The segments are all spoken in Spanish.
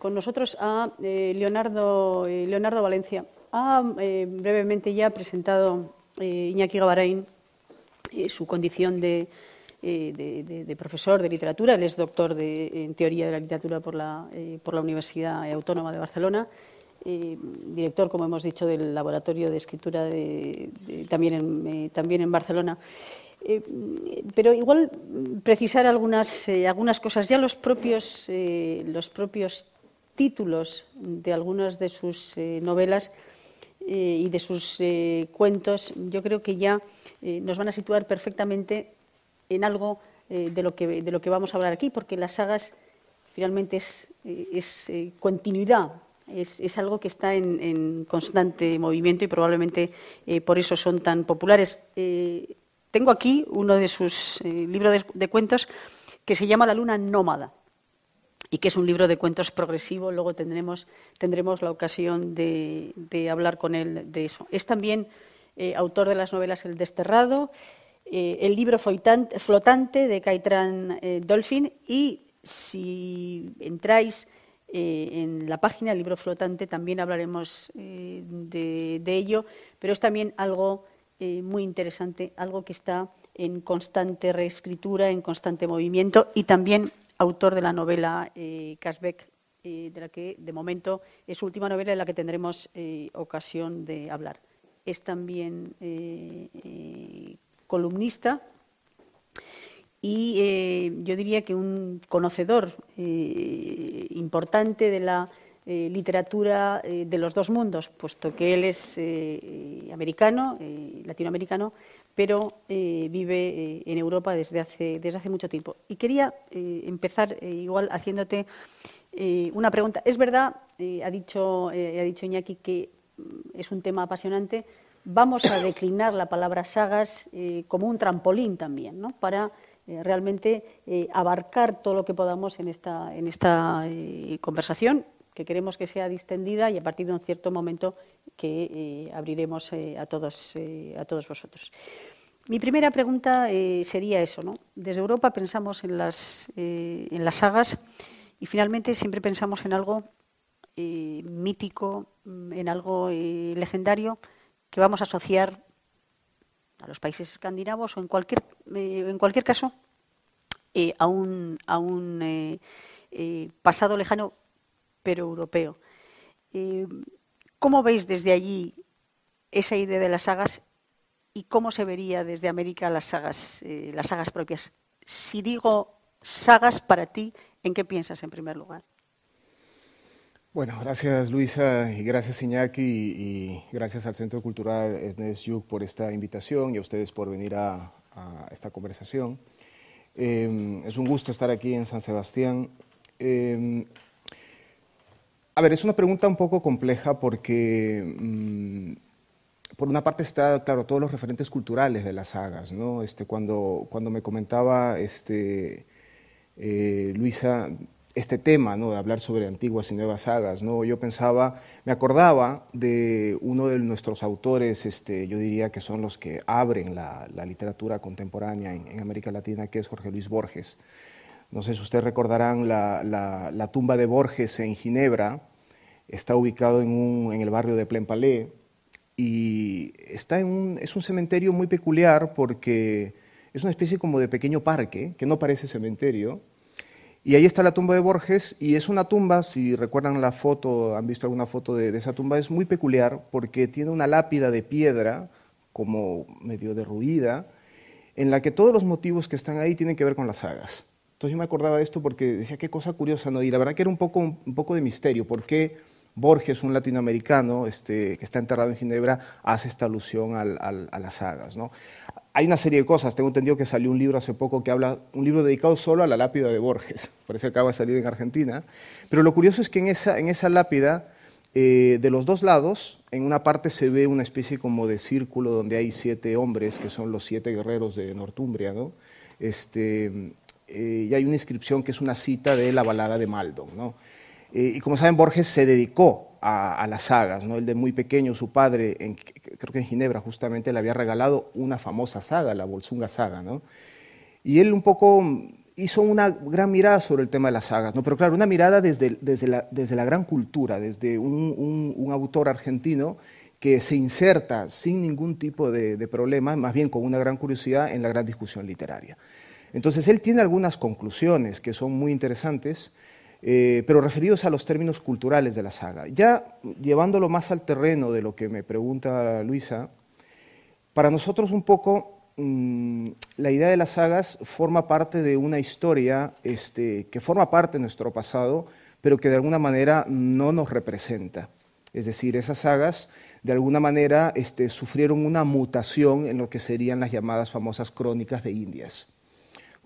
con nosotros a eh, Leonardo, eh, Leonardo Valencia. Ha eh, brevemente ya presentado Iñaki Gabarain su condición de, profesor de literatura. Él es doctor en teoría de la literatura por la, por la Universidad Autónoma de Barcelona. director, como hemos dicho, del Laboratorio de Escritura también, en, también en Barcelona. pero igual mm, precisar algunas, algunas cosas. Ya los propios, los propios títulos de algunas de sus eh, novelas eh, y de sus eh, cuentos, yo creo que ya nos van a situar perfectamente en algo de, lo que, de lo que vamos a hablar aquí, porque las sagas finalmente es, es continuidad, es, algo que está en, constante movimiento y probablemente por eso son tan populares. tengo aquí uno de sus libros de cuentos que se llama La Luna Nómada y que es un libro de cuentos progresivo. Luego tendremos, tendremos la ocasión de, hablar con él de eso. Es también eh, autor de las novelas El Desterrado, eh, el libro flotante de Caitran eh, Dolphin y si entráis en la página, el libro flotante, también hablaremos de, ello, pero es también algo muy interesante, algo que está en constante reescritura, en constante movimiento y también autor de la novela eh, eh, de la que, de momento, es su última novela de la que tendremos eh, ocasión de hablar. Es también eh, columnista y yo diría que un conocedor importante de la literatura de los dos mundos, puesto que él es americano, latinoamericano, pero eh, vive eh, en Europa desde hace, mucho tiempo. Y quería eh, empezar igual haciéndote una pregunta. Es verdad, ha, dicho, ha dicho Iñaki que mm, es un tema apasionante. Vamos a declinar la palabra sagas como un trampolín también, ¿no? Para realmente abarcar todo lo que podamos en esta, en esta conversación que queremos que sea distendida y a partir de un cierto momento que abriremos a, todos, a todos vosotros. Mi primera pregunta eh, sería eso, ¿no? Desde Europa pensamos eh, en las, sagas y finalmente siempre pensamos en algo eh, mítico, mm, en algo legendario que vamos a asociar a los países escandinavos o en cualquier, caso a un pasado lejano pero europeo. ¿Cómo veis desde allí esa idea de las sagas y cómo se vería desde América las sagas, eh, las sagas propias. Si digo sagas para ti, ¿en qué piensas en primer lugar? Bueno, gracias Luisa y gracias Iñaki y, gracias al Centro Cultural Ernest Yuk por esta invitación y a ustedes por venir a, esta conversación. Em, es un gusto estar aquí en San Sebastián. Em, a ver, es una pregunta un poco compleja porque... Mm, por una parte está, claro, todos los referentes culturales de las sagas, ¿no? Este, cuando, cuando me comentaba este, eh, Luisa este tema, ¿no? De hablar sobre antiguas y nuevas sagas, ¿no? Yo pensaba, me acordaba de uno de nuestros autores, este, yo diría que son los que abren la, literatura contemporánea en, América Latina, que es Jorge Luis Borges. No sé si ustedes recordarán la, tumba de Borges en Ginebra, está ubicado en, en el barrio de Plenpalais, y está es un cementerio muy peculiar porque es una especie como de pequeño parque, que no parece cementerio. Y ahí está la tumba de Borges y es una tumba, si recuerdan la foto, han visto alguna foto de, esa tumba, es muy peculiar porque tiene una lápida de piedra como medio derruida, en la que todos los motivos que están ahí tienen que ver con las sagas. Entonces yo me acordaba de esto porque decía, qué cosa curiosa, ¿no? Y la verdad que era un poco, un poco de misterio, porque Borges, un latinoamericano este, que está enterrado en Ginebra, hace esta alusión a las sagas. ¿no? Hay una serie de cosas, tengo entendido que salió un libro hace poco que habla, un libro dedicado solo a la lápida de Borges, parece que acaba de salir en Argentina, pero lo curioso es que en esa, en esa lápida, eh, de los dos lados, en una parte se ve una especie como de círculo donde hay siete hombres, que son los siete guerreros de Northumbria, ¿no? Este, eh, y hay una inscripción que es una cita de la balada de Maldon, ¿no? Eh, y como saben, Borges se dedicó a, las sagas, ¿no? Él de muy pequeño, su padre, creo que en Ginebra justamente, le había regalado una famosa saga, la Bolsunga Saga, Y él un poco hizo una gran mirada sobre el tema de las sagas, ¿no? Pero claro, una mirada desde, la, gran cultura, desde un, autor argentino que se inserta sin ningún tipo de, problema, más bien con una gran curiosidad, en la gran discusión literaria. Entonces, él tiene algunas conclusiones que son muy interesantes, eh, pero referidos a los términos culturales de la saga. Ya llevándolo más al terreno de lo que me pregunta Luisa, para nosotros un poco mm, la idea de las sagas forma parte de una historia este, que forma parte de nuestro pasado, pero que de alguna manera no nos representa. Es decir, esas sagas de alguna manera este, sufrieron una mutación en lo que serían las llamadas famosas crónicas de Indias.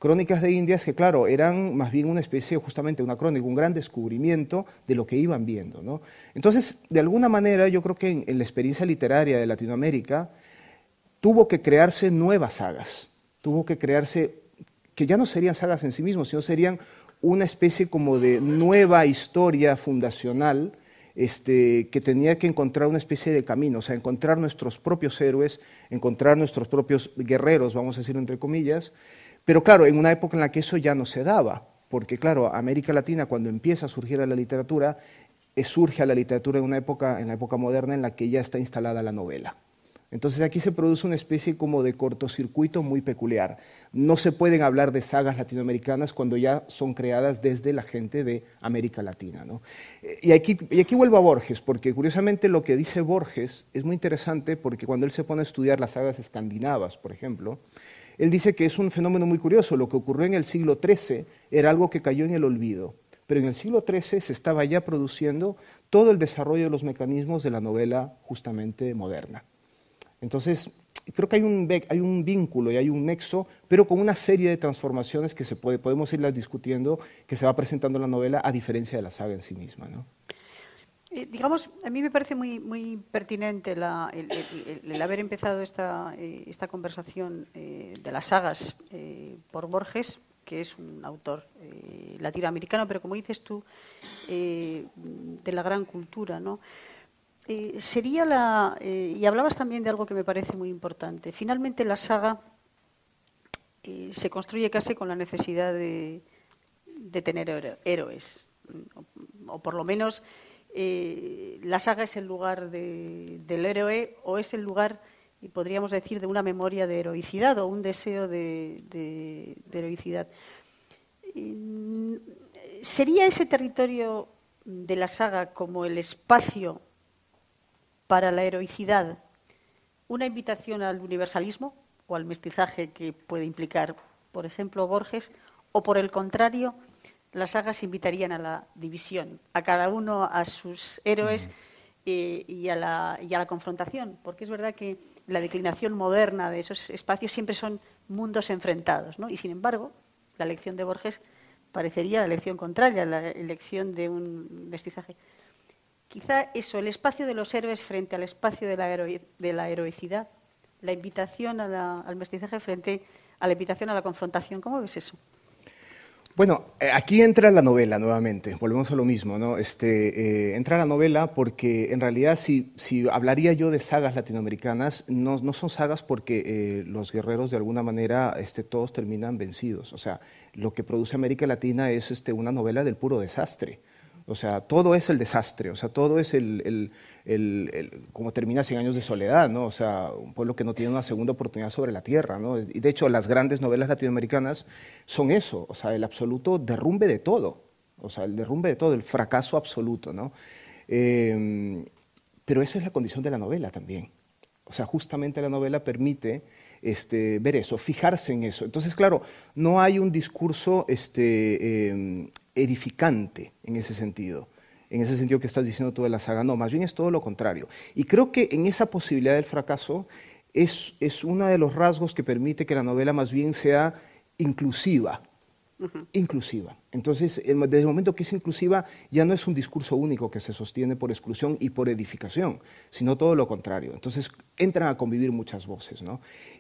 Crónicas de Indias que, claro, eran más bien una especie, justamente una crónica, un gran descubrimiento de lo que iban viendo. Entonces, de alguna manera, yo creo que en, la experiencia literaria de Latinoamérica tuvo que crearse nuevas sagas, tuvo que crearse, que ya no serían sagas en sí mismos, sino serían una especie como de nueva historia fundacional este, que tenía que encontrar una especie de camino, o sea, encontrar nuestros propios héroes, encontrar nuestros propios guerreros, vamos a decir entre comillas, pero claro, en una época en la que eso ya no se daba, porque claro, América Latina cuando empieza a surgir a la literatura, eh, surge a la literatura en una época, en la época moderna en la que ya está instalada la novela. Entonces aquí se produce una especie como de cortocircuito muy peculiar. No se pueden hablar de sagas latinoamericanas cuando ya son creadas desde la gente de América Latina. Eh, y, aquí, y aquí vuelvo a Borges, porque curiosamente lo que dice Borges es muy interesante porque cuando él se pone a estudiar las sagas escandinavas, por ejemplo, él dice que es un fenómeno muy curioso. Lo que ocurrió en el siglo XIII era algo que cayó en el olvido, pero en el siglo XIII se estaba ya produciendo todo el desarrollo de los mecanismos de la novela justamente moderna. Entonces, creo que hay un, hay un vínculo y hay un nexo, pero con una serie de transformaciones que se puede, podemos irlas discutiendo, que se va presentando la novela a diferencia de la saga en sí misma. ¿no? Eh, digamos, a mí me parece muy, pertinente el, haber empezado esta, eh, conversación eh, de las sagas por Borges, que es un autor latinoamericano, pero como dices tú, de la gran cultura, ¿no? sería la y hablabas también de algo que me parece muy importante. Finalmente, la saga se construye casi con la necesidad de, tener héroes, o por lo menos eh, la saga es el lugar del héroe o es el lugar, y podríamos decir, de una memoria de heroicidad o un deseo de heroicidad. Mm, ¿Sería ese territorio de la saga como el espacio para la heroicidad una invitación al universalismo o al mestizaje que puede implicar, por ejemplo, Borges, o por el contrario, las sagas invitarían a la división, a cada uno a sus héroes y, a la, confrontación, porque es verdad que la declinación moderna de esos espacios siempre son mundos enfrentados, ¿no? Y sin embargo, la lección de Borges parecería la lección contraria, la elección de un mestizaje. Quizá eso, el espacio de los héroes frente al espacio de la, heroicidad, la invitación al mestizaje frente a la invitación a la confrontación. ¿Cómo ves eso? Bueno, eh, aquí entra la novela nuevamente, volvemos a lo mismo, ¿no? Este, eh, entra la novela porque en realidad si, hablaría yo de sagas latinoamericanas, no, son sagas porque eh, los guerreros de alguna manera este, todos terminan vencidos. O sea, lo que produce América Latina es este, una novela del puro desastre. O sea, todo es el desastre, o sea, todo es el, como termina 100 años de soledad, ¿no? O sea, un pueblo que no tiene una segunda oportunidad sobre la tierra, ¿no? Y de hecho, las grandes novelas latinoamericanas son eso, o sea, el absoluto derrumbe de todo, o sea, el derrumbe de todo, el fracaso absoluto, ¿no? Em, pero esa es la condición de la novela también. O sea, justamente la novela permite este, ver eso, fijarse en eso. Entonces, claro, no hay un discurso este, em, edificante en ese sentido, en ese sentido que estás diciendo tú de la saga, no, más bien es todo lo contrario. Y creo que en esa posibilidad del fracaso es, es uno de los rasgos que permite que la novela más bien sea inclusiva, inclusiva. Entonces, desde el momento que es inclusiva, ya no es un discurso único que se sostiene por exclusión y por edificación, sino todo lo contrario. Entonces, entran a convivir muchas voces,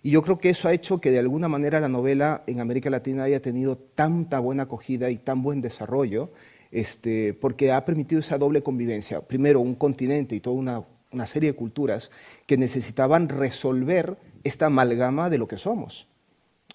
Y yo creo que eso ha hecho que de alguna manera la novela en América Latina haya tenido tanta buena acogida y tan buen desarrollo, este, porque ha permitido esa doble convivencia. Primero, un continente y toda una serie de culturas que necesitaban resolver esta amalgama de lo que somos.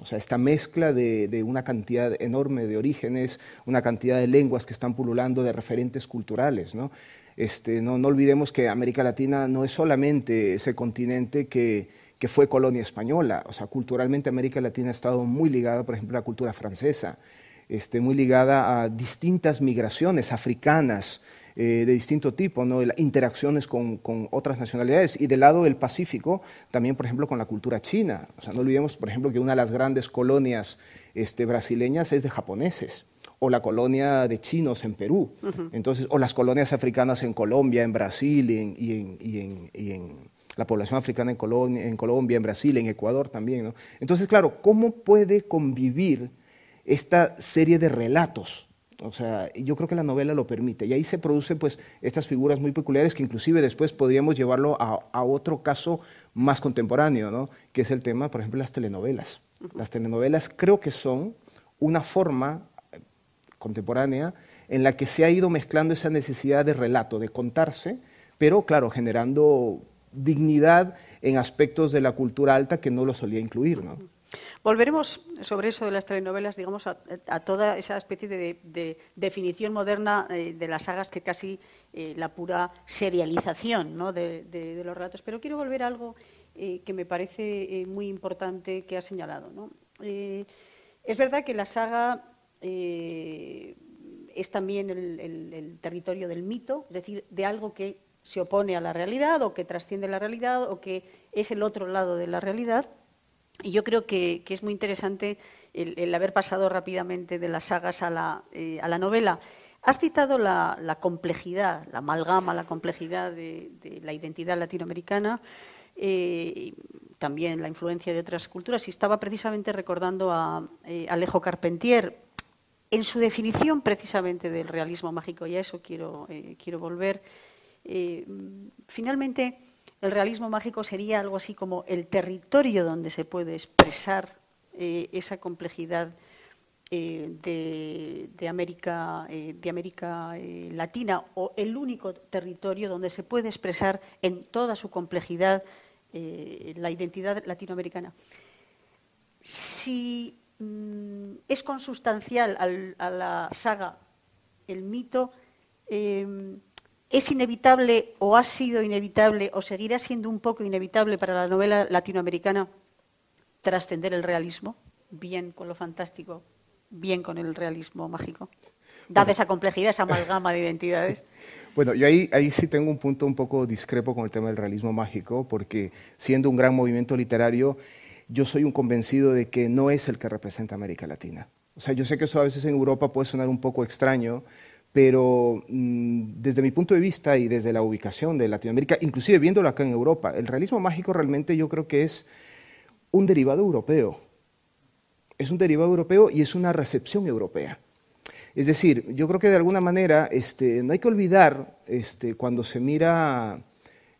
O sea, esta mezcla de, una cantidad enorme de orígenes, una cantidad de lenguas que están pululando, de referentes culturales. ¿no? Este, no, olvidemos que América Latina no es solamente ese continente que, fue colonia española. O sea, culturalmente América Latina ha estado muy ligada, por ejemplo, a la cultura francesa, este, muy ligada a distintas migraciones africanas, eh, de distinto tipo, ¿no? interacciones con, otras nacionalidades. Y del lado del Pacífico, también, por ejemplo, con la cultura china. O sea, no olvidemos, por ejemplo, que una de las grandes colonias este, brasileñas es de japoneses o la colonia de chinos en Perú, entonces, o las colonias africanas en Colombia, en Brasil y, en, la población africana en Colombia, en Colombia, en Brasil, en Ecuador también. ¿no? Entonces, claro, ¿cómo puede convivir esta serie de relatos? O sea, yo creo que la novela lo permite. Y ahí se producen pues estas figuras muy peculiares que inclusive después podríamos llevarlo a, otro caso más contemporáneo, ¿no? Que es el tema, por ejemplo, las telenovelas. Las telenovelas creo que son una forma eh, contemporánea en la que se ha ido mezclando esa necesidad de relato, de contarse, pero claro, generando dignidad en aspectos de la cultura alta que no lo solía incluir, ¿no? Volveremos sobre eso de las telenovelas, digamos, a, toda esa especie de, definición moderna eh, de las sagas que casi eh, la pura serialización de, los relatos. Pero quiero volver a algo eh, que me parece muy importante que ha señalado. es verdad que la saga es también el territorio del mito, es decir, de algo que se opone a la realidad o que trasciende la realidad o que es el otro lado de la realidad y yo creo que, es muy interesante el, haber pasado rápidamente de las sagas a la, eh, novela. Has citado la, complejidad, la amalgama, la complejidad de, la identidad latinoamericana, eh, también la influencia de otras culturas. Y estaba precisamente recordando a eh, Alejo Carpentier. En su definición precisamente del realismo mágico, y a eso quiero, quiero volver, finalmente el realismo mágico sería algo así como el territorio donde se puede expresar eh, esa complejidad eh, de, América, eh, Latina o el único territorio donde se puede expresar en toda su complejidad la identidad latinoamericana. Si mm, es consustancial a la saga el mito, em, ¿Es inevitable o ha sido inevitable o seguirá siendo un poco inevitable para la novela latinoamericana trascender el realismo? Bien con lo fantástico, bien con el realismo mágico. Dada esa complejidad, esa amalgama de identidades. Bueno, yo ahí sí tengo un punto un poco discrepo con el tema del realismo mágico, porque siendo un gran movimiento literario, yo soy un convencido de que no es el que representa América Latina. O sea, yo sé que eso a veces en Europa puede sonar un poco extraño, pero mm, desde mi punto de vista y desde la ubicación de Latinoamérica, inclusive viéndolo acá en Europa, el realismo mágico realmente yo creo que es un derivado europeo. Es un derivado europeo y es una recepción europea. Es decir, yo creo que de alguna manera este, no hay que olvidar este, cuando se mira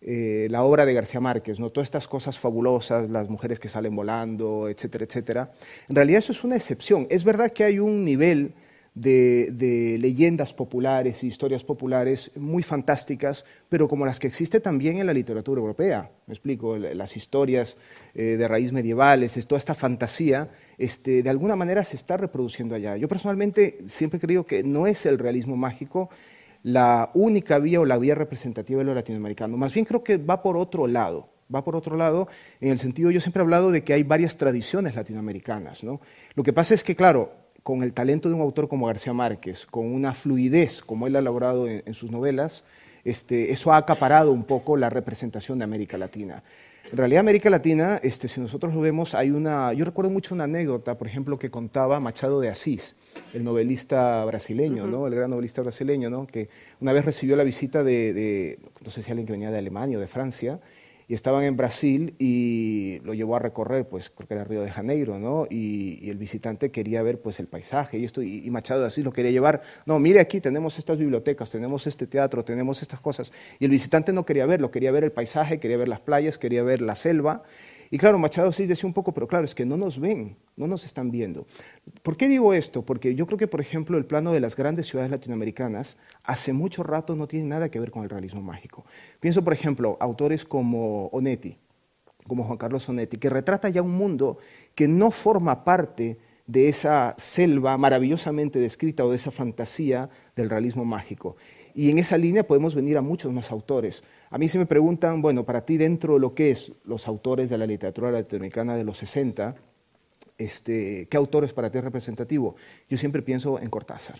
eh, la obra de García Márquez, ¿no? todas estas cosas fabulosas, las mujeres que salen volando, etcétera, etcétera. En realidad eso es una excepción. Es verdad que hay un nivel de, leyendas populares y e historias populares muy fantásticas, pero como las que existen también en la literatura europea. Me explico, las historias eh, de raíz medievales, toda esta fantasía, este, de alguna manera se está reproduciendo allá. Yo personalmente siempre he creído que no es el realismo mágico la única vía o la vía representativa de lo latinoamericano. Más bien creo que va por otro lado va por otro lado, en el sentido, yo siempre he hablado de que hay varias tradiciones latinoamericanas. Lo que pasa es que, claro, con el talento de un autor como García Márquez, con una fluidez como él ha elaborado en, sus novelas, este, eso ha acaparado un poco la representación de América Latina. En realidad, América Latina, este, si nosotros lo vemos, hay una. Yo recuerdo mucho una anécdota, por ejemplo, que contaba Machado de Asís, el novelista brasileño, El gran novelista brasileño, Que una vez recibió la visita de, de, no sé si alguien que venía de Alemania o de Francia, y estaban en Brasil y lo llevó a recorrer, pues creo que era Río de Janeiro, ¿no? Y, el visitante quería ver pues el paisaje y esto, y, Machado de Asís lo quería llevar, no, mire aquí tenemos estas bibliotecas, tenemos este teatro, tenemos estas cosas, y el visitante no quería verlo, quería ver el paisaje, quería ver las playas, quería ver la selva, y claro, Machado sí decía un poco, pero claro, es que no nos ven, no nos están viendo. ¿Por qué digo esto? Porque yo creo que, por ejemplo, el plano de las grandes ciudades latinoamericanas hace mucho rato no tiene nada que ver con el realismo mágico. Pienso, por ejemplo, autores como Onetti, como Juan Carlos Onetti, que retrata ya un mundo que no forma parte de esa selva maravillosamente descrita o de esa fantasía del realismo mágico. Y en esa línea podemos venir a muchos más autores. A mí se me preguntan, bueno, para ti dentro de lo que es los autores de la literatura latinoamericana de los 60, este, ¿qué autores es para ti representativo? Yo siempre pienso en Cortázar.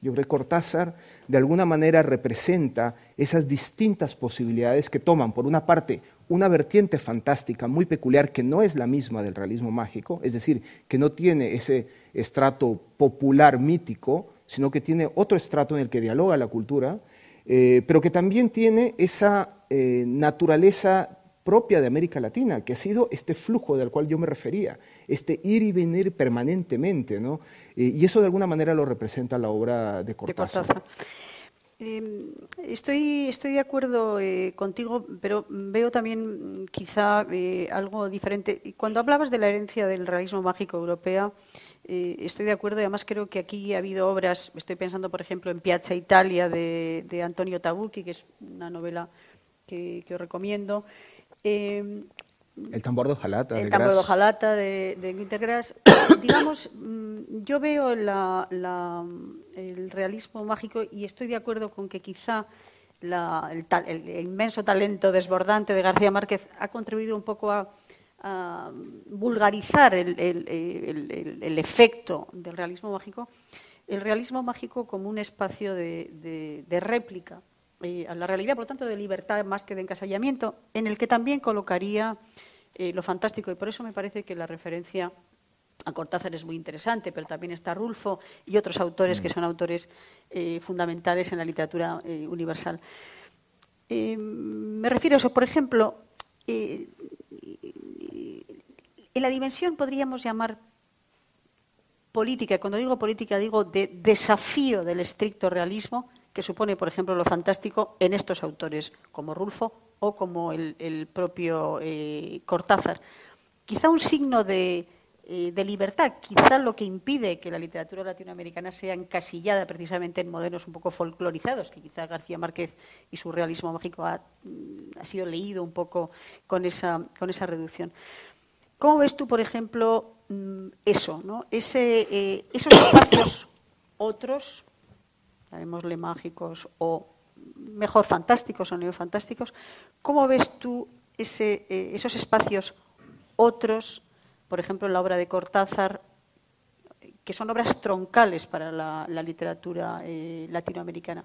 Yo creo que Cortázar de alguna manera representa esas distintas posibilidades que toman, por una parte, una vertiente fantástica muy peculiar que no es la misma del realismo mágico, es decir, que no tiene ese estrato popular mítico, sino que tiene otro estrato en el que dialoga la cultura, eh, pero que también tiene esa eh, naturaleza propia de América Latina, que ha sido este flujo del cual yo me refería, este ir y venir permanentemente, eh, y eso de alguna manera lo representa la obra de Cortázar. Em, estoy, estoy de acuerdo contigo, pero veo también quizá algo diferente. Cuando hablabas de la herencia del realismo mágico europeo, eh, estoy de acuerdo y además creo que aquí ha habido obras, estoy pensando por ejemplo en Piazza Italia de, Antonio Tabucchi, que es una novela que, os recomiendo. el eh, tambor de Jalata. El tambor de hojalata de, Digamos, mm, yo veo el realismo mágico y estoy de acuerdo con que quizá el, inmenso talento desbordante de García Márquez ha contribuido un poco a ...a vulgarizar el, efecto del realismo mágico, el realismo mágico como un espacio de, réplica eh, a la realidad, por lo tanto, de libertad más que de encasallamiento, en el que también colocaría eh, lo fantástico. Y por eso me parece que la referencia a Cortázar es muy interesante, pero también está Rulfo y otros autores que mm. son autores eh, fundamentales en la literatura universal. Em, me refiero a eso, por ejemplo, en la dimensión podríamos llamar política, cuando digo política digo de desafío del estricto realismo, que supone, por ejemplo, lo fantástico en estos autores, como Rulfo o como el, propio eh, Cortázar. Quizá un signo eh, de, libertad, quizá lo que impide que la literatura latinoamericana sea encasillada precisamente en modelos un poco folclorizados, que quizá García Márquez y su realismo mágico ha, mm, sido leído un poco con esa reducción. ¿Cómo ves tú, por ejemplo, mm, eso, ¿no? Eh, esos espacios otros, llamémosle mágicos o mejor fantásticos o neofantásticos, ¿cómo ves tú eh, esos espacios otros, por ejemplo, en la obra de Cortázar, que son obras troncales para la, literatura eh, latinoamericana?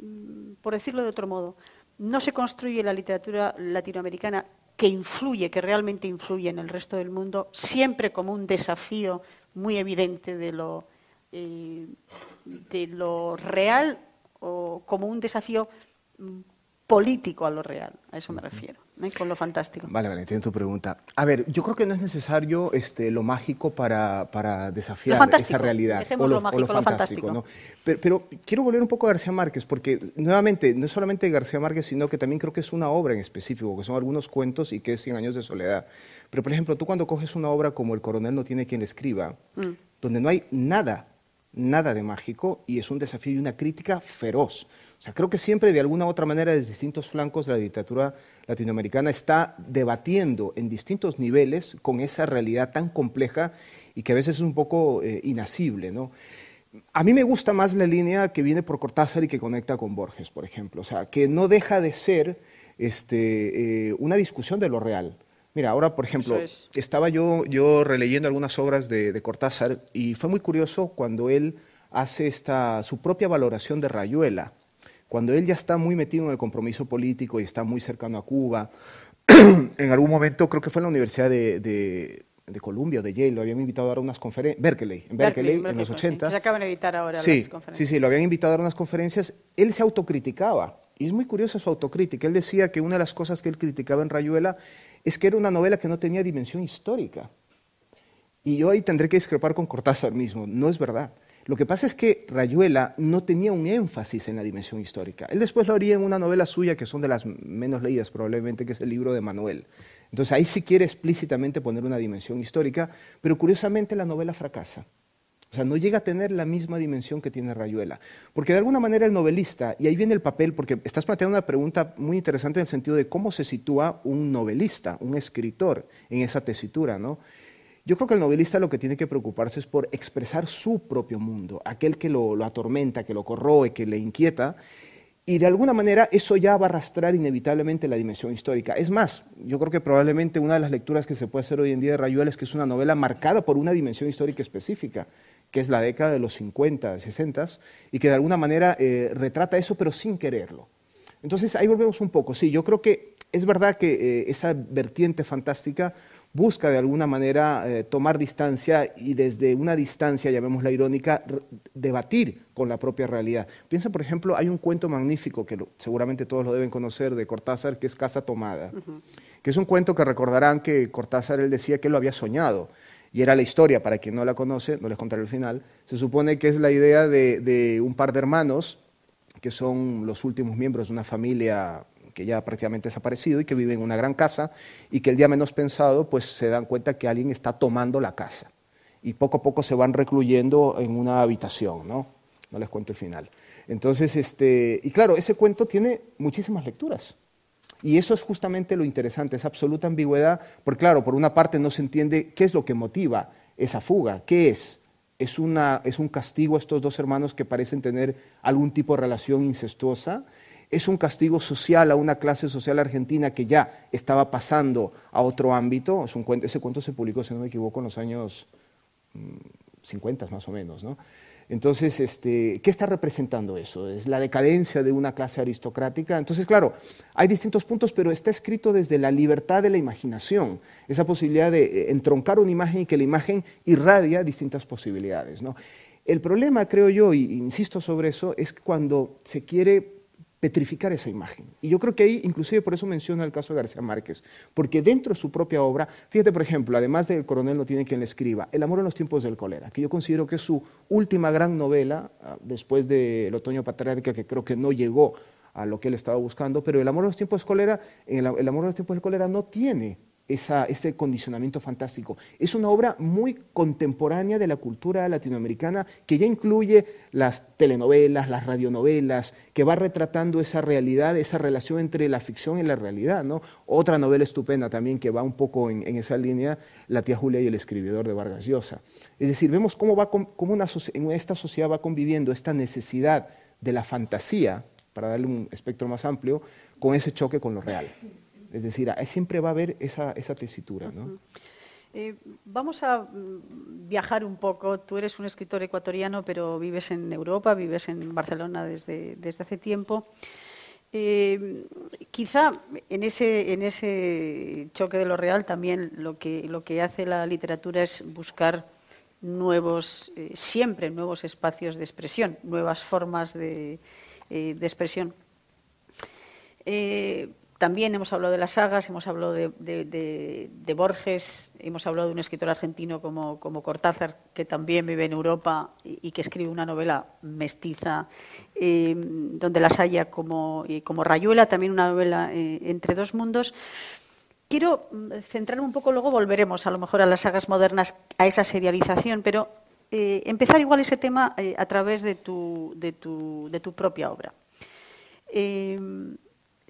Mm, por decirlo de otro modo, no se construye la literatura latinoamericana que influye, que realmente influye en el resto del mundo, siempre como un desafío muy evidente de lo, eh, de lo real o como un desafío mm, político a lo real, a eso me refiero con lo fantástico. Vale, vale, entiendo tu pregunta. A ver, yo creo que no es necesario este, lo mágico para, para desafiar esa realidad. O lo, fantástico. Lo fantástico. ¿no? Pero, quiero volver un poco a García Márquez, porque nuevamente, no es solamente García Márquez, sino que también creo que es una obra en específico, que son algunos cuentos y que es Cien años de soledad. Pero, por ejemplo, tú cuando coges una obra como El coronel no tiene quien le escriba, mm. donde no hay nada, nada de mágico, y es un desafío y una crítica feroz o sea, creo que siempre de alguna u otra manera desde distintos flancos de la literatura latinoamericana está debatiendo en distintos niveles con esa realidad tan compleja y que a veces es un poco eh, inasible, A mí me gusta más la línea que viene por Cortázar y que conecta con Borges, por ejemplo. O sea, que no deja de ser este, eh, una discusión de lo real. Mira, ahora, por ejemplo, estaba yo, releyendo algunas obras de, Cortázar y fue muy curioso cuando él hace su propia valoración de Rayuela cuando él ya está muy metido en el compromiso político y está muy cercano a Cuba, en algún momento creo que fue en la Universidad de, de Columbia de Yale, lo habían invitado a dar unas conferencias, Berkeley, en Berkeley, en los 80. Se acaban de invitar ahora sí, las conferencias. Sí, sí, lo habían invitado a dar unas conferencias. Él se autocriticaba, y es muy curiosa su autocrítica. Él decía que una de las cosas que él criticaba en Rayuela es que era una novela que no tenía dimensión histórica. Y yo ahí tendré que discrepar con Cortázar mismo, no es verdad. Lo que pasa es que Rayuela no tenía un énfasis en la dimensión histórica. Él después lo haría en una novela suya que son de las menos leídas probablemente, que es el libro de Manuel. Entonces ahí sí quiere explícitamente poner una dimensión histórica, pero curiosamente la novela fracasa. O sea, no llega a tener la misma dimensión que tiene Rayuela. Porque de alguna manera el novelista, y ahí viene el papel, porque estás planteando una pregunta muy interesante en el sentido de cómo se sitúa un novelista, un escritor, en esa tesitura, ¿no? Yo creo que el novelista lo que tiene que preocuparse es por expresar su propio mundo, aquel que lo, atormenta, que lo corroe, que le inquieta, y de alguna manera eso ya va a arrastrar inevitablemente la dimensión histórica. Es más, yo creo que probablemente una de las lecturas que se puede hacer hoy en día de Rayuela es que es una novela marcada por una dimensión histórica específica, que es la década de los 50, 60, y que de alguna manera eh, retrata eso pero sin quererlo. Entonces ahí volvemos un poco. Sí, yo creo que es verdad que eh, esa vertiente fantástica busca de alguna manera eh, tomar distancia y desde una distancia, llamémosla irónica, debatir con la propia realidad. Piensa, por ejemplo, hay un cuento magnífico que seguramente todos lo deben conocer de Cortázar, que es Casa Tomada, que es un cuento que recordarán que Cortázar él decía que lo había soñado. Y era la historia, para quien no la conoce, no les contaré el final, se supone que es la idea de un par de hermanos que son los últimos miembros de una familia que ya prácticamente desaparecido y que vive en una gran casa y que el día menos pensado pues se dan cuenta que alguien está tomando la casa y poco a poco se van recluyendo en una habitación, ¿no? No les cuento el final. Entonces, este, y claro, ese cuento tiene muchísimas lecturas. Y eso es justamente lo interesante, esa absoluta ambigüedad, porque claro, por una parte no se entiende qué es lo que motiva esa fuga, qué es. es un castigo a estos dos hermanos que parecen tener algún tipo de relación incestuosa, es un castigo social a una clase social argentina que ya estaba pasando a otro ámbito. ese cuento se publicó, si no me equivoco, en los años 50 mm, más o menos. ¿no? Entonces, este, ¿qué está representando eso? ¿Es la decadencia de una clase aristocrática? Entonces, claro, hay distintos puntos, pero está escrito desde la libertad de la imaginación, esa posibilidad de eh, entroncar una imagen y que la imagen irradia distintas posibilidades. ¿no? El problema, creo yo, e insisto sobre eso, es cuando se quiere petrificar esa imagen. Y yo creo que ahí, inclusive por eso menciona el caso de García Márquez, porque dentro de su propia obra, fíjate, por ejemplo, además del coronel no tiene quien le escriba, El amor en los tiempos del cólera, que yo considero que es su última gran novela, ah, después del otoño patriarca, que creo que no llegó a lo que él estaba buscando, pero El amor en los tiempos del cólera, el, el amor en los tiempos del cólera no tiene ese condicionamiento fantástico. Es una obra muy contemporánea de la cultura latinoamericana que ya incluye las telenovelas, las radionovelas, que va retratando esa realidad, esa relación entre la ficción y la realidad. ¿no? Otra novela estupenda también que va un poco en, esa línea, La tía Julia y el escribidor de Vargas Llosa. Es decir, vemos cómo, va, una, en esta sociedad va conviviendo esta necesidad de la fantasía, para darle un espectro más amplio, con ese choque con lo real. Es decir, siempre va a haber esa, tesitura. ¿no? Eh, vamos a mm, viajar un poco. Tú eres un escritor ecuatoriano, pero vives en Europa, vives en Barcelona desde, hace tiempo. Eh, quizá en ese, choque de lo real también lo que, hace la literatura es buscar nuevos, eh, siempre nuevos espacios de expresión, nuevas formas de, expresión. También hemos hablado de las sagas, hemos hablado de, Borges, hemos hablado de un escritor argentino como, Cortázar, que también vive en Europa y, que escribe una novela mestiza, eh, donde las haya eh, como, Rayuela, también una novela eh, entre dos mundos. Quiero mm, centrarme un poco, luego volveremos a lo mejor a las sagas modernas, a esa serialización, pero empezar igual ese tema a través de tu propia obra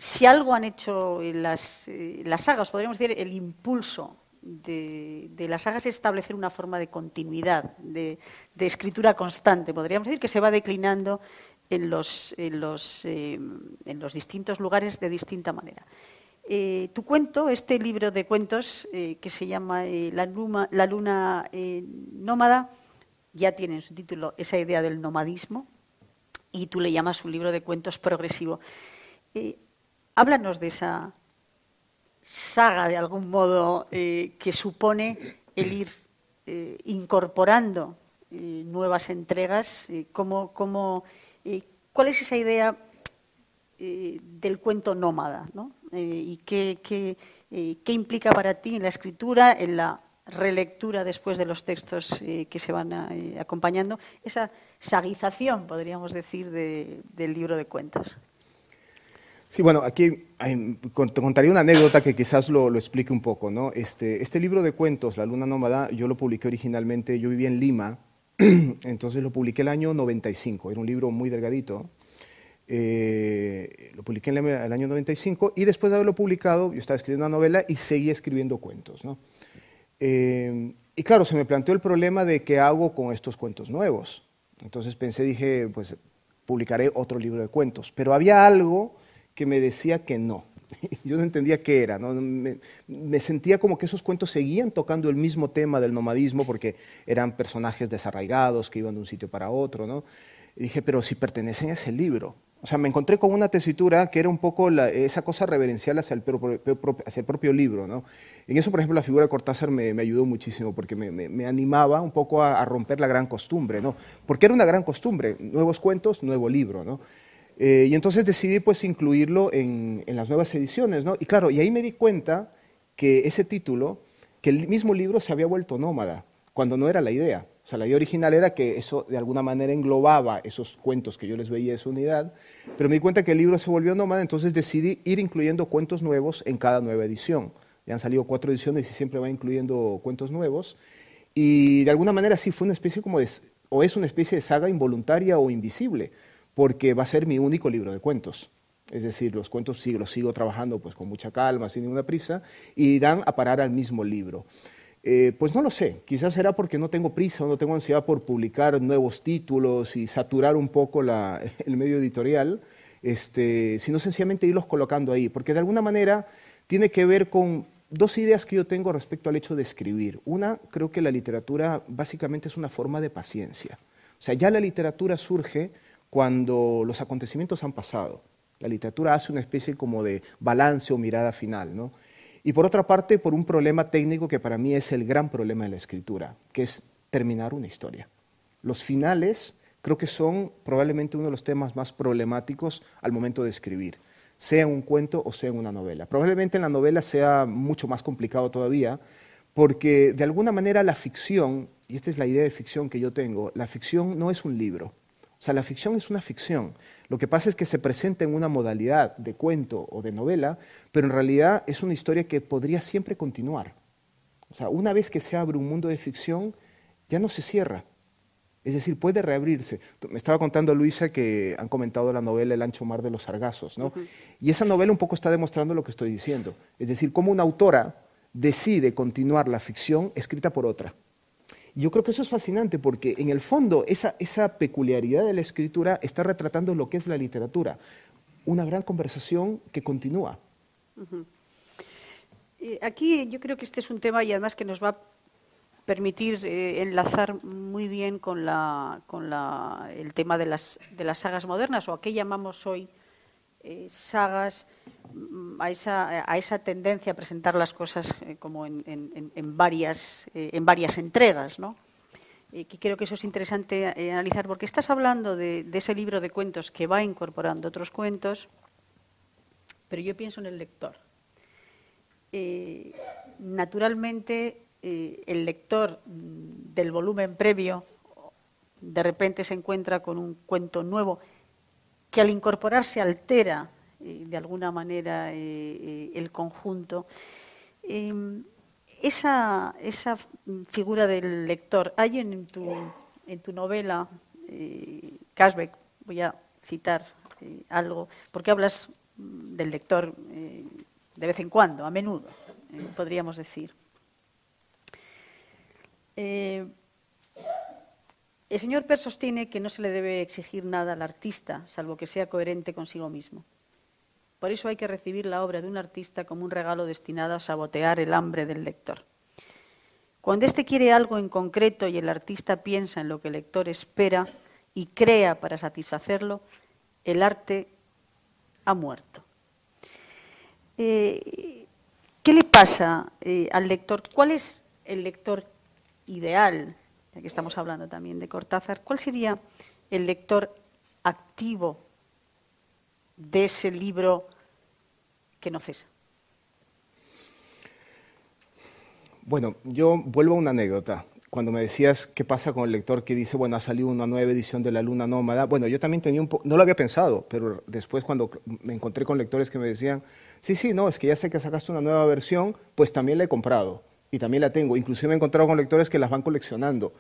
si algo han hecho eh, las, eh, las sagas, podríamos decir el impulso de, las sagas es establecer una forma de continuidad, de, escritura constante, podríamos decir, que se va declinando en los, eh, distintos lugares de distinta manera. tu cuento, este libro de cuentos que se llama La, La Luna Nómada, ya tiene en su título esa idea del nomadismo y tú le llamas un libro de cuentos progresivo. Háblanos de esa saga, de algún modo, eh, que supone el ir eh, incorporando eh, nuevas entregas. Cómo, ¿Cuál es esa idea del cuento nómada? ¿Y qué, implica para ti en la escritura, en la relectura después de los textos que se van acompañando, esa saguización, podríamos decir, del libro de cuentos? Sí, bueno, aquí te contaría una anécdota que quizás lo, explique un poco, ¿no? Este, este, libro de cuentos, La Luna Nómada, yo lo publiqué originalmente, yo vivía en Lima, entonces lo publiqué el año 95, era un libro muy delgadito. Eh, lo publiqué en el año 95 y después de haberlo publicado, yo estaba escribiendo una novela y seguía escribiendo cuentos, ¿no? Eh, y claro, se me planteó el problema de qué hago con estos cuentos nuevos. Entonces pensé, dije, pues publicaré otro libro de cuentos. Pero había algo que me decía que no. Yo no entendía qué era, ¿no? me, sentía como que esos cuentos seguían tocando el mismo tema del nomadismo porque eran personajes desarraigados que iban de un sitio para otro. ¿no? Y dije, pero si pertenecen a ese libro. O sea, me encontré con una tesitura que era un poco esa cosa reverencial hacia el, el propio libro. ¿no? En eso, por ejemplo, la figura de Cortázar me, ayudó muchísimo porque me, animaba un poco a, a, romper la gran costumbre, ¿no? Porque era una gran costumbre, nuevos cuentos, nuevo libro, ¿no? Eh, y entonces decidí pues incluirlo en, las nuevas ediciones, ¿no? Y claro, y ahí me di cuenta que ese título, que el mismo libro se había vuelto nómada, cuando no era la idea. O sea, la idea original era que eso de alguna manera englobaba esos cuentos que yo les veía de su unidad, pero me di cuenta que el libro se volvió nómada, entonces decidí ir incluyendo cuentos nuevos en cada nueva edición. Ya han salido cuatro ediciones y siempre va incluyendo cuentos nuevos. Y de alguna manera sí fue una especie como de, o es una especie de saga involuntaria o invisible, porque va a ser mi único libro de cuentos. Es decir, los cuentos sí, los sigo trabajando pues, con mucha calma, sin ninguna prisa, y irán a parar al mismo libro. Eh, pues no lo sé, quizás será porque no tengo prisa o no tengo ansiedad por publicar nuevos títulos y saturar un poco el medio editorial, este, sino sencillamente irlos colocando ahí, porque de alguna manera tiene que ver con dos ideas que yo tengo respecto al hecho de escribir. Una, creo que la literatura básicamente es una forma de paciencia. O sea, ya la literatura surge cuando los acontecimientos han pasado. La literatura hace una especie como de balance o mirada final, ¿no? Y por otra parte, por un problema técnico que para mí es el gran problema de la escritura, que es terminar una historia. Los finales creo que son probablemente uno de los temas más problemáticos al momento de escribir, sea un cuento o sea una novela. Probablemente en la novela sea mucho más complicado todavía, porque de alguna manera la ficción, y esta es la idea de ficción que yo tengo, la ficción no es un libro. O sea, la ficción es una ficción. Lo que pasa es que se presenta en una modalidad de cuento o de novela, pero en realidad es una historia que podría siempre continuar. O sea, una vez que se abre un mundo de ficción, ya no se cierra. Es decir, puede reabrirse. Me estaba contando Luisa que han comentado la novela El ancho mar de los sargazos, ¿no? Y esa novela un poco está demostrando lo que estoy diciendo. Es decir, cómo una autora decide continuar la ficción escrita por otra. Yo creo que eso es fascinante porque en el fondo esa, peculiaridad de la escritura está retratando lo que es la literatura, una gran conversación que continúa. aquí yo creo que este es un tema y además que nos va a permitir eh, enlazar muy bien con, el tema de las, sagas modernas o a qué llamamos hoy eh, sagas a esa, tendencia a presentar las cosas eh, como en, varias, eh, en varias entregas, ¿no? que creo que eso es interesante eh, analizar, porque estás hablando de, de, ese libro de cuentos que va incorporando otros cuentos, pero yo pienso en el lector. naturalmente, el lector del volumen previo de repente se encuentra con un cuento nuevo que al incorporarse altera eh, de alguna manera eh, eh, el conjunto. Em, esa, figura del lector, hay en tu, novela, Cashback, voy a citar algo, porque hablas mm, del lector de vez en cuando, a menudo, podríamos decir. el señor Per sostiene que no se le debe exigir nada al artista, salvo que sea coherente consigo mismo. Por eso hay que recibir la obra de un artista como un regalo destinado a sabotear el hambre del lector. Cuando éste quiere algo en concreto y el artista piensa en lo que el lector espera y crea para satisfacerlo, el arte ha muerto. Eh, ¿Qué le pasa eh, al lector? ¿Cuál es el lector ideal? Aquí que estamos hablando también de Cortázar, ¿cuál sería el lector activo de ese libro que no cesa. Bueno, yo vuelvo a una anécdota. Cuando me decías qué pasa con el lector que dice, bueno, ha salido una nueva edición de La Luna Nómada. Bueno, yo también tenía un no lo había pensado, pero después cuando me encontré con lectores que me decían, sí, sí, no, es que ya sé que sacaste una nueva versión, pues también la he comprado y también la tengo. Inclusive me he encontrado con lectores que las van coleccionando.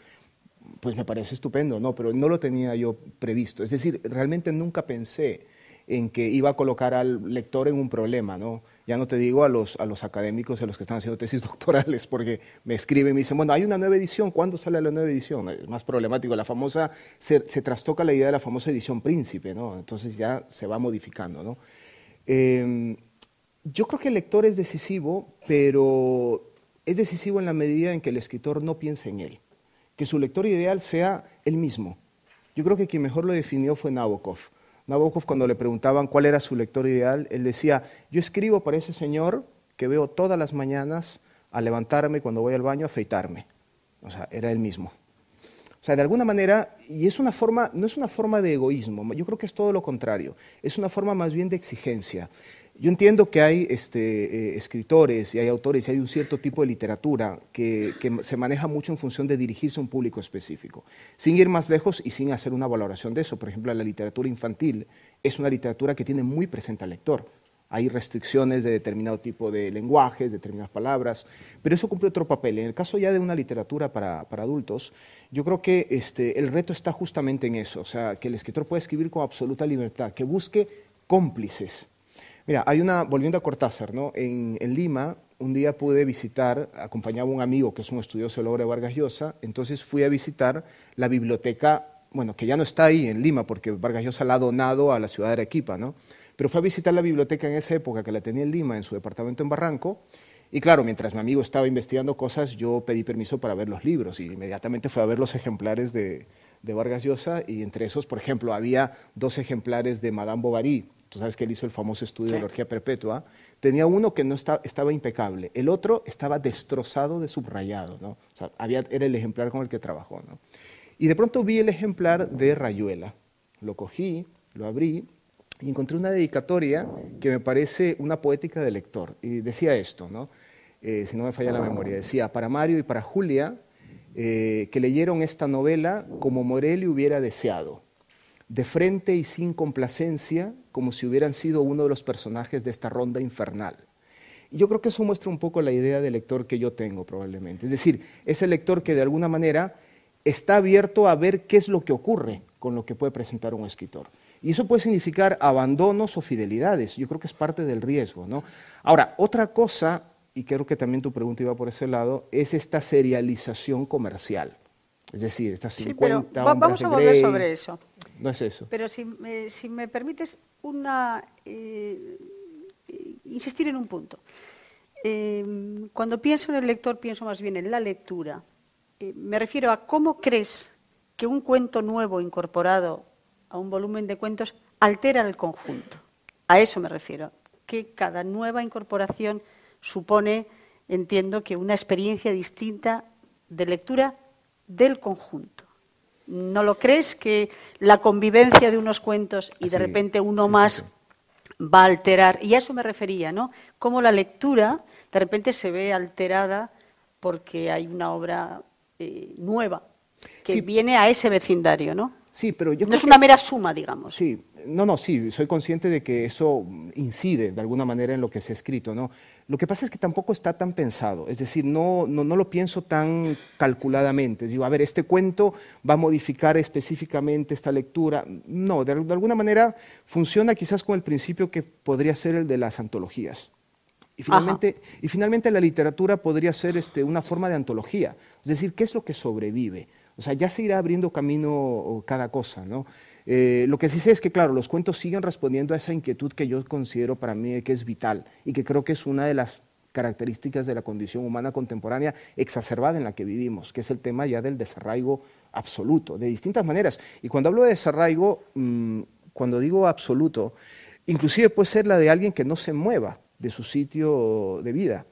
Pues me parece estupendo, ¿no? Pero no lo tenía yo previsto. Es decir, realmente nunca pensé en que iba a colocar al lector en un problema, ¿no? Ya no te digo a los, académicos, a los que están haciendo tesis doctorales, porque me escriben y me dicen, bueno, hay una nueva edición, ¿cuándo sale la nueva edición? Es más problemático, la famosa, se, trastoca la idea de la famosa edición príncipe, ¿no? Entonces ya se va modificando, em, yo creo que el lector es decisivo, pero es decisivo en la medida en que el escritor no piense en él, que su lector ideal sea él mismo. Yo creo que quien mejor lo definió fue Nabokov. Nabokov cuando le preguntaban cuál era su lector ideal, él decía, yo escribo para ese señor que veo todas las mañanas a levantarme cuando voy al baño a afeitarme. O sea, era él mismo. O sea, de alguna manera, y es una forma, no es una forma de egoísmo, yo creo que es todo lo contrario, es una forma más bien de exigencia. Yo entiendo que hay este, eh, escritores y hay autores y hay un cierto tipo de literatura que, se maneja mucho en función de dirigirse a un público específico, sin ir más lejos y sin hacer una valoración de eso. Por ejemplo, la literatura infantil es una literatura que tiene muy presente al lector. Hay restricciones de determinado tipo de lenguajes, determinadas palabras, pero eso cumple otro papel. En el caso ya de una literatura para, adultos, yo creo que este, el reto está justamente en eso, o sea, que el escritor pueda escribir con absoluta libertad, que busque cómplices Mira, hay una, volviendo a Cortázar, En, Lima un día pude visitar, acompañaba a un amigo que es un estudioso de la obra Vargas Llosa, entonces fui a visitar la biblioteca, bueno, que ya no está ahí en Lima porque Vargas Llosa la ha donado a la ciudad de Arequipa, Pero fue a visitar la biblioteca en esa época que la tenía en Lima, en su departamento en Barranco, y claro, mientras mi amigo estaba investigando cosas, yo pedí permiso para ver los libros y inmediatamente fui a ver los ejemplares de Vargas Llosa y entre esos, por ejemplo, había dos ejemplares de Madame Bovary, tú sabes que él hizo el famoso estudio de la orquídea perpetua, tenía uno que no estaba impecable, el otro estaba destrozado de subrayado, ¿no? era el ejemplar con el que trabajó, Y de pronto vi el ejemplar de Rayuela, lo cogí, lo abrí y encontré una dedicatoria que me parece una poética de lector. Y decía esto, ¿no? Eh, si no me falla la memoria, decía, para Mario y para Julia, eh, que leyeron esta novela como Morelli hubiera deseado de frente y sin complacencia, como si hubieran sido uno de los personajes de esta ronda infernal. Y yo creo que eso muestra un poco la idea del lector que yo tengo probablemente. Es decir, es el lector que de alguna manera está abierto a ver qué es lo que ocurre con lo que puede presentar un escritor. Y eso puede significar abandonos o fidelidades. Yo creo que es parte del riesgo. ¿no? Ahora, otra cosa, y creo que también tu pregunta iba por ese lado, es esta serialización comercial. Es decir, estas 50 vamos a volver sobre eso. Pero si me, permites una, eh, insistir en un punto. Eh, cuando pienso en el lector, pienso más bien en la lectura. Eh, me refiero a cómo crees que un cuento nuevo incorporado a un volumen de cuentos altera el conjunto. A eso me refiero, que cada nueva incorporación supone, entiendo que, una experiencia distinta de lectura del conjunto. ¿No lo crees que la convivencia de unos cuentos y de repente uno más va a alterar? Y a eso me refería, ¿no? Cómo la lectura de repente se ve alterada porque hay una obra eh, nueva que viene a ese vecindario, ¿no? Sí, pero yo no es una mera suma, digamos. Sí, no, no, sí, soy consciente de que eso incide de alguna manera en lo que se ha escrito, ¿no? Lo que pasa es que tampoco está tan pensado, es decir, no, no, no lo pienso tan calculadamente. Digo, a ver, este cuento va a modificar específicamente esta lectura. No, de, alguna manera funciona quizás con el principio que podría ser el de las antologías. Y finalmente, y finalmente la literatura podría ser este, una forma de antología, es decir, ¿qué es lo que sobrevive? O sea, ya se irá abriendo camino cada cosa, ¿no? Eh, lo que sí sé es que, claro, los cuentos siguen respondiendo a esa inquietud que yo considero para mí que es vital y que creo que es una de las características de la condición humana contemporánea exacerbada en la que vivimos, que es el tema ya del desarraigo absoluto, de distintas maneras. Y cuando hablo de desarraigo, mm, cuando digo absoluto, inclusive puede ser la de alguien que no se mueva de su sitio de vida.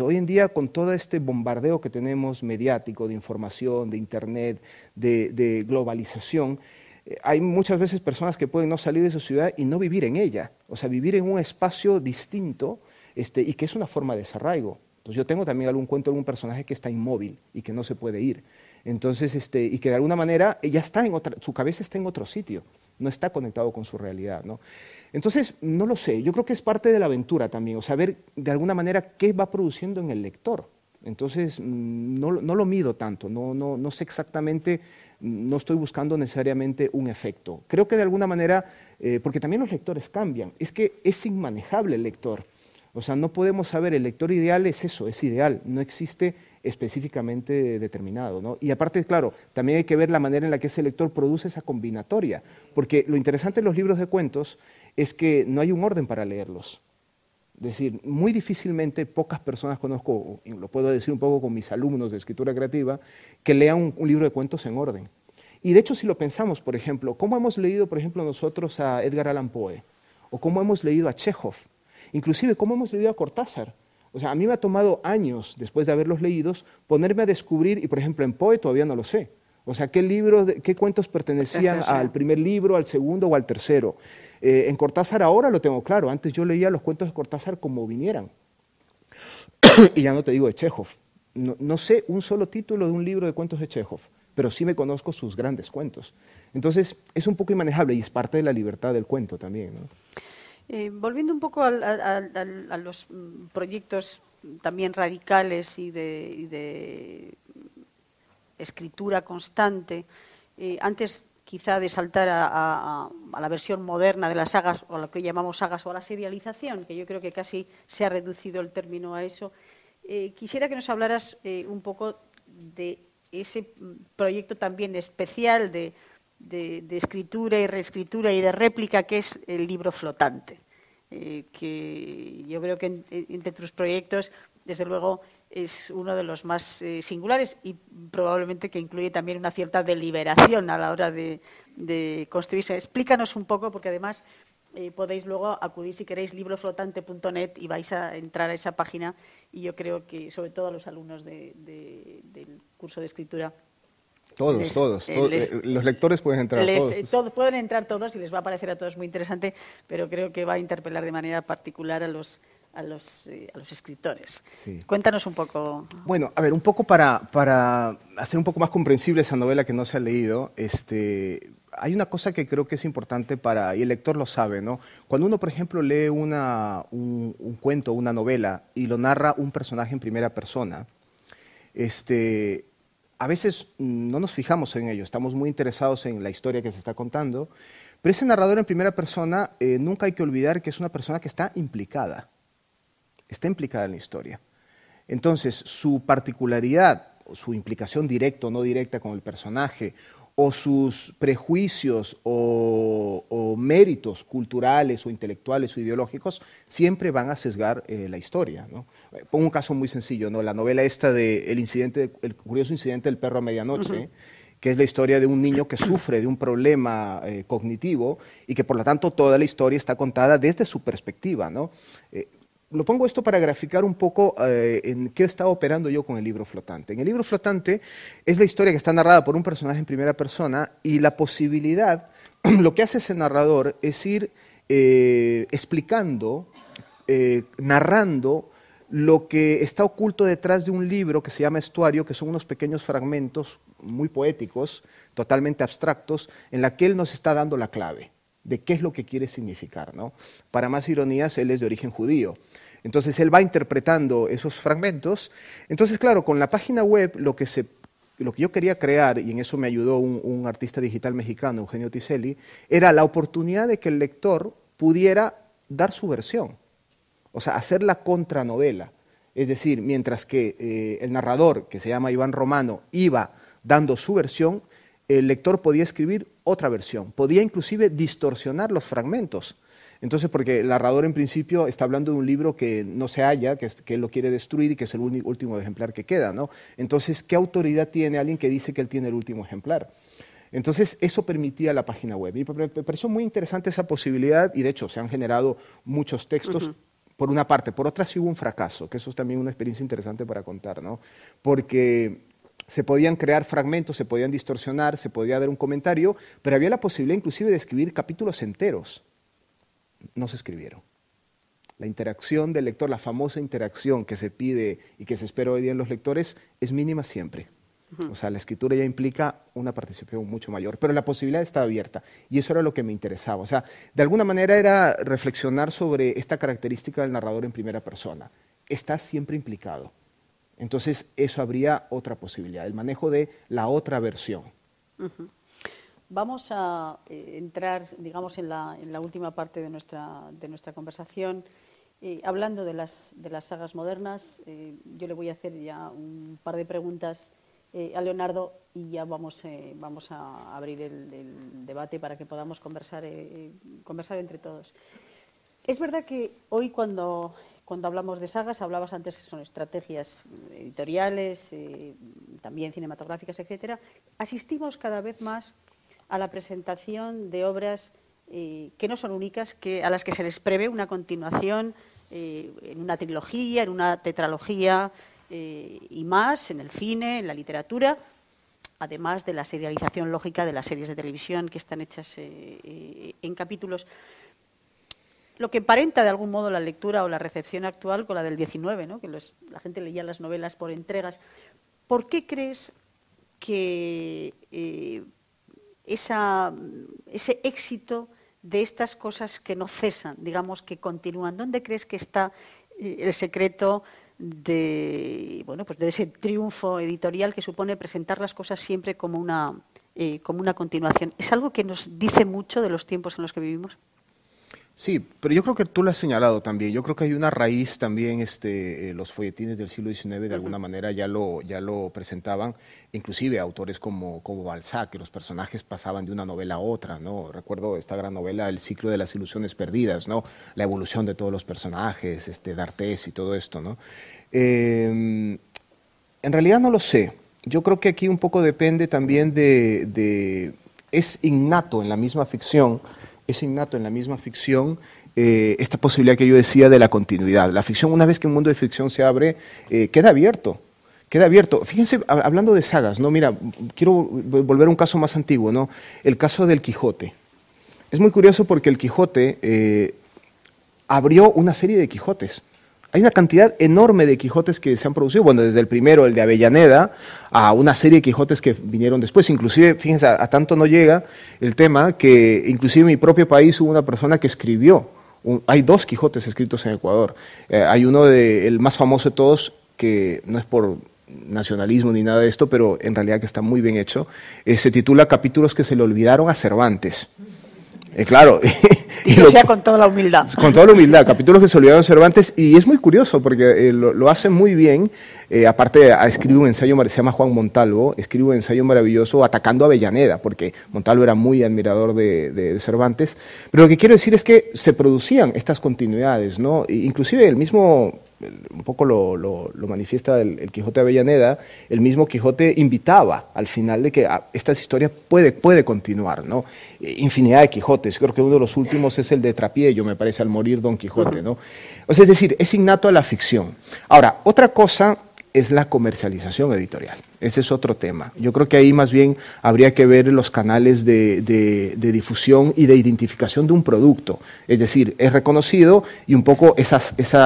hoy en día, con todo este bombardeo que tenemos mediático, de información, de Internet, de, de globalización, eh, hay muchas veces personas que pueden no salir de su ciudad y no vivir en ella, o sea, vivir en un espacio distinto este, y que es una forma de desarraigo. Entonces yo tengo también algún cuento de algún personaje que está inmóvil y que no se puede ir. Entonces, este, y que de alguna manera está en otra, su cabeza está en otro sitio, no está conectado con su realidad, Entonces, no lo sé, yo creo que es parte de la aventura también, o saber de alguna manera qué va produciendo en el lector. Entonces, mm, no, no lo mido tanto, no, no, no sé exactamente no estoy buscando necesariamente un efecto. Creo que de alguna manera, eh, porque también los lectores cambian, es que es inmanejable el lector. O sea, no podemos saber, el lector ideal es eso, es ideal, no existe específicamente determinado. Y aparte, claro, también hay que ver la manera en la que ese lector produce esa combinatoria, porque lo interesante en los libros de cuentos es que no hay un orden para leerlos. Es decir, muy difícilmente pocas personas conozco, y lo puedo decir un poco con mis alumnos de escritura creativa, que lean un, libro de cuentos en orden. Y de hecho, si lo pensamos, por ejemplo, ¿cómo hemos leído, por ejemplo, nosotros a Edgar Allan Poe? ¿O cómo hemos leído a Chekhov? Inclusive, ¿cómo hemos leído a Cortázar? O sea, a mí me ha tomado años, después de haberlos leídos, ponerme a descubrir, y por ejemplo, en Poe todavía no lo sé. O sea, qué libros, qué cuentos pertenecían al primer libro, al segundo o al tercero. Eh, en Cortázar ahora lo tengo claro, antes yo leía los cuentos de Cortázar como vinieran. y ya no te digo de Chekhov. No, sé un solo título de un libro de cuentos de Chekhov, pero sí me conozco sus grandes cuentos. Entonces es un poco inmanejable y es parte de la libertad del cuento también. Eh, volviendo un poco a, los mm, proyectos también radicales y de, escritura constante, eh, antes quizá de saltar a, la versión moderna de las sagas o a lo que llamamos sagas o a la serialización, que yo creo que casi se ha reducido el término a eso. Eh, quisiera que nos hablaras eh, un poco de ese proyecto también especial de, escritura y reescritura y de réplica que es el libro flotante, eh, que yo creo que entre tus proyectos, desde luego, es uno de los más eh, singulares y probablemente que incluye también una cierta deliberación a la hora de, construirse. Explícanos un poco, porque además eh, podéis luego acudir si queréis libroflotante.net y vais a entrar a esa página y yo creo que sobre todo a los alumnos del curso de escritura todos, todos. Eh, los lectores pueden entrar todos. todos. Pueden entrar todos y les va a parecer a todos muy interesante, pero creo que va a interpelar de manera particular a los, eh, a los, escritores. Cuéntanos un poco. Bueno, a ver, un poco para, hacer un poco más comprensible esa novela que no se ha leído, este, hay una cosa que creo que es importante para, y el lector lo sabe, ¿no? Cuando uno, por ejemplo, lee una, un, cuento, una novela, y lo narra un personaje en primera persona, este, a veces mm, no nos fijamos en ello, estamos muy interesados en la historia que se está contando, pero ese narrador en primera persona eh, nunca hay que olvidar que es una persona que está implicada está implicada en la historia. Entonces, su particularidad, su implicación directa o no directa con el personaje, o sus prejuicios o, méritos culturales o intelectuales o ideológicos, siempre van a sesgar eh, la historia. Pongo un caso muy sencillo, ¿no? la novela esta de El, incidente, el curioso incidente del perro a medianoche. que es la historia de un niño que sufre de un problema eh, cognitivo y que por lo tanto toda la historia está contada desde su perspectiva. ¿no? Eh, lo pongo esto para graficar un poco eh, en qué estaba operando yo con el libro flotante. En el libro flotante es la historia que está narrada por un personaje en primera persona y la posibilidad, lo que hace ese narrador es ir eh, explicando, eh, narrando lo que está oculto detrás de un libro que se llama Estuario, que son unos pequeños fragmentos muy poéticos, totalmente abstractos, en la que él nos está dando la clave de qué es lo que quiere significar. Para más ironías, él es de origen judío. Entonces él va interpretando esos fragmentos. Entonces, claro, con la página web lo que, lo que yo quería crear, y en eso me ayudó un, artista digital mexicano, Eugenio Tiselli, era la oportunidad de que el lector pudiera dar su versión, o sea, hacer la contranovela. Es decir, mientras que eh, el narrador, que se llama Iván Romano, iba dando su versión, el lector podía escribir otra versión, podía inclusive distorsionar los fragmentos. Entonces, porque el narrador en principio está hablando de un libro que no se halla, que, él lo quiere destruir y que es el último ejemplar que queda, ¿no? Entonces, ¿qué autoridad tiene alguien que dice que él tiene el último ejemplar? Entonces, eso permitía la página web. Y me pareció muy interesante esa posibilidad y de hecho se han generado muchos textos. Por una parte, por otra sí hubo un fracaso, que eso es también una experiencia interesante para contar, ¿no? Porque se podían crear fragmentos, se podían distorsionar, se podía dar un comentario, pero había la posibilidad inclusive de escribir capítulos enteros. No se escribieron. La interacción del lector, la famosa interacción que se pide y que se espera hoy día en los lectores, es mínima siempre. O sea, la escritura ya implica una participación mucho mayor, pero la posibilidad estaba abierta y eso era lo que me interesaba. O sea, de alguna manera era reflexionar sobre esta característica del narrador en primera persona. Está siempre implicado entonces, eso habría otra posibilidad, el manejo de la otra versión. Vamos a eh, entrar, digamos, en la, última parte de nuestra, de nuestra conversación. Eh, hablando de las, de las, sagas modernas, eh, yo le voy a hacer ya un par de preguntas a Leonardo y ya vamos, vamos a abrir el, debate para que podamos conversar, conversar entre todos. Es verdad que hoy cuando cuando hablamos de sagas, hablabas antes que son estrategias mm, editoriales, eh, también cinematográficas, etcétera. Asistimos cada vez más a la presentación de obras eh, que no son únicas, que a las que se les prevé una continuación eh, en una trilogía, en una tetralogía y más, en el cine, en la literatura, además de la serialización lógica de las series de televisión que están hechas en capítulos lo que emparenta de algún modo la lectura o la recepción actual con la del 19, ¿no? que la gente leía las novelas por entregas. ¿Por qué crees que eh, ese éxito de estas cosas que no cesan, digamos que continúan, ¿dónde crees que está eh, el secreto de, bueno, pues de ese triunfo editorial que supone presentar las cosas siempre como una, eh, como una continuación? ¿Es algo que nos dice mucho de los tiempos en los que vivimos? Sí, pero yo creo que tú lo has señalado también. Yo creo que hay una raíz también, este, eh, los folletines del siglo XIX de alguna manera ya lo, ya lo presentaban, inclusive autores como, como Balzac, que los personajes pasaban de una novela a otra, ¿no? Recuerdo esta gran novela, El ciclo de las ilusiones perdidas, ¿no? La evolución de todos los personajes, este, D'Artés y todo esto, ¿no? Em, en realidad no lo sé. Yo creo que aquí un poco depende también de, de es innato en la misma ficción es innato en la misma ficción eh, esta posibilidad que yo decía de la continuidad. La ficción, una vez que un mundo de ficción se abre, eh, queda abierto. Queda abierto. Fíjense, hablando de sagas, ¿no? Mira, quiero volver a un caso más antiguo, ¿no? El caso del Quijote. Es muy curioso porque el Quijote eh, abrió una serie de Quijotes. Hay una cantidad enorme de Quijotes que se han producido, bueno, desde el primero, el de Avellaneda, a una serie de Quijotes que vinieron después. Inclusive, fíjense, a, tanto no llega el tema que inclusive en mi propio país hubo una persona que escribió. hay dos Quijotes escritos en Ecuador. Eh, hay uno de, el más famoso de todos, que no es por nacionalismo ni nada de esto, pero en realidad que está muy bien hecho, eh, se titula Capítulos que se le olvidaron a Cervantes. Eh, claro. y lo con toda la humildad. Con toda la humildad, capítulos de Soledad de Cervantes, y es muy curioso porque eh, lo, hace muy bien, eh, Aparte, aparte ah, escribe un ensayo, se llama Juan Montalvo, escribe un ensayo maravilloso atacando a Avellaneda, porque Montalvo era muy admirador de, Cervantes, pero lo que quiero decir es que se producían estas continuidades, ¿no? E inclusive el mismo un poco lo, lo, manifiesta el, Quijote Avellaneda, el mismo Quijote invitaba al final de que ah, estas historias historia puede, puede continuar, ¿no? Eh, infinidad de Quijotes, creo que uno de los últimos es el de Trapiello, me parece, al morir Don Quijote, ¿no? O sea, es decir, es innato a la ficción. Ahora, otra cosa es la comercialización editorial. Ese es otro tema. Yo creo que ahí más bien habría que ver los canales de, difusión y de identificación de un producto. Es decir, es reconocido y un poco esa,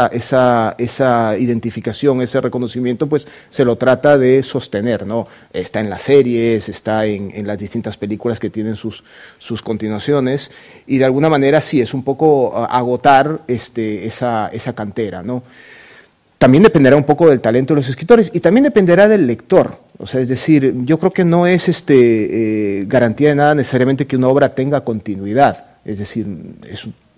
identificación, ese reconocimiento, pues se lo trata de sostener. ¿no? Está en las series, está en, las distintas películas que tienen sus, sus continuaciones y de alguna manera sí, es un poco ah, agotar este, esa, esa cantera. ¿no? También dependerá un poco del talento de los escritores y también dependerá del lector. O sea, es decir, yo creo que no es este, eh, garantía de nada necesariamente que una obra tenga continuidad. Es decir,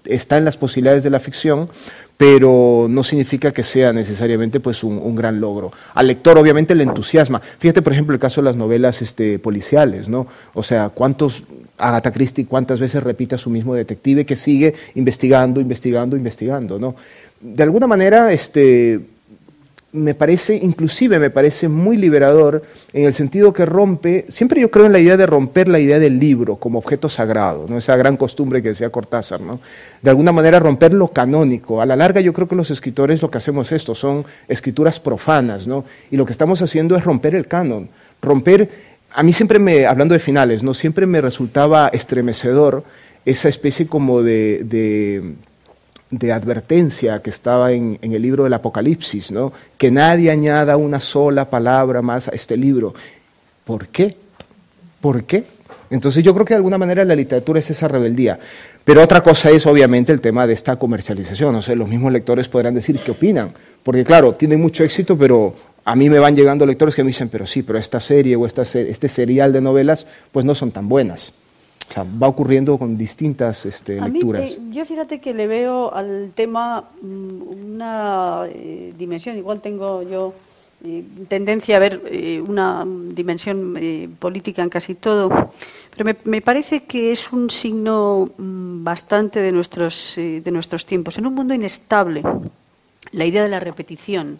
está en las posibilidades de la ficción, pero no significa que sea necesariamente pues, un, gran logro. Al lector obviamente le entusiasma. Fíjate, por ejemplo, el caso de las novelas este, policiales, ¿no? O sea, cuántos Agatha Christie cuántas veces repite a su mismo detective que sigue investigando, investigando, investigando, ¿no? de alguna manera, este, me parece, inclusive me parece muy liberador en el sentido que rompe, siempre yo creo en la idea de romper la idea del libro como objeto sagrado, ¿no? esa gran costumbre que decía Cortázar, ¿no? de alguna manera romper lo canónico. A la larga yo creo que los escritores lo que hacemos esto son escrituras profanas, ¿no? y lo que estamos haciendo es romper el canon, romper, a mí siempre me, hablando de finales, ¿no? siempre me resultaba estremecedor esa especie como de de advertencia que estaba en, el libro del Apocalipsis, ¿no? que nadie añada una sola palabra más a este libro. ¿Por qué? ¿Por qué? Entonces yo creo que de alguna manera la literatura es esa rebeldía. Pero otra cosa es obviamente el tema de esta comercialización. O sea, los mismos lectores podrán decir qué opinan. Porque claro, tiene mucho éxito, pero a mí me van llegando lectores que me dicen, pero sí, pero esta serie o este serial de novelas pues no son tan buenas. O sea, va ocurriendo con distintas este, lecturas. Eh, yo fíjate que le veo al tema mm, una eh, dimensión, igual tengo yo eh, tendencia a ver una dimensión política en casi todo, pero me, parece que es un signo mm, bastante de nuestros, de nuestros tiempos. En un mundo inestable, la idea de la repetición,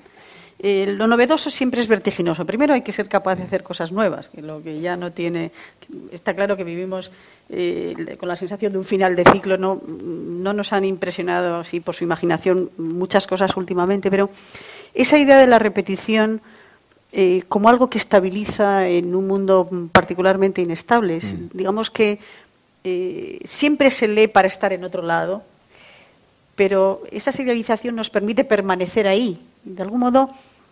eh, lo novedoso siempre es vertiginoso. Primero hay que ser capaz de hacer cosas nuevas, que lo que ya no tiene. Está claro que vivimos eh, con la sensación de un final de ciclo. No, no nos han impresionado así por su imaginación muchas cosas últimamente, pero esa idea de la repetición. Eh, como algo que estabiliza en un mundo particularmente inestable. Mm. Digamos que siempre se lee para estar en otro lado, pero esa serialización nos permite permanecer ahí, de algún modo,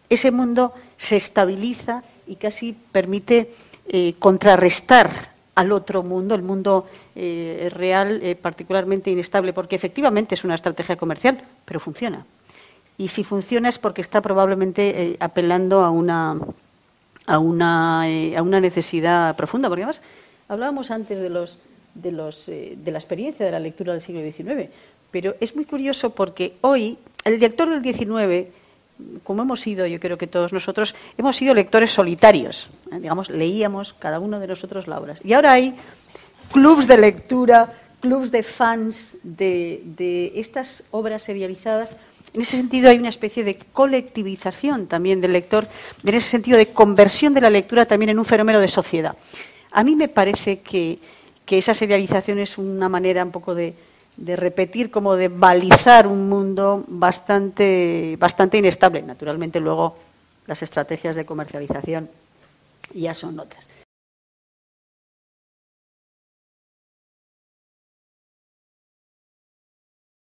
ese mundo se estabiliza y casi permite eh, contrarrestar al otro mundo, el mundo eh, real eh, particularmente inestable, porque efectivamente es una estrategia comercial, pero funciona. Y si funciona es porque está probablemente apelando a una, a, una, a una necesidad profunda, porque además hablábamos antes de, los, de, los, de la experiencia de la lectura del siglo XIX, pero es muy curioso porque hoy el director del XIX como hemos sido, yo creo que todos nosotros, hemos sido lectores solitarios. ¿eh? Digamos, leíamos cada uno de nosotros la obra. Y ahora hay clubs de lectura, clubs de fans de, estas obras serializadas. En ese sentido hay una especie de colectivización también del lector, en ese sentido de conversión de la lectura también en un fenómeno de sociedad. A mí me parece que esa serialización es una manera un poco de, de repetir, como de balizar un mundo bastante, bastante inestable. Naturalmente luego las estrategias de comercialización ya son otras.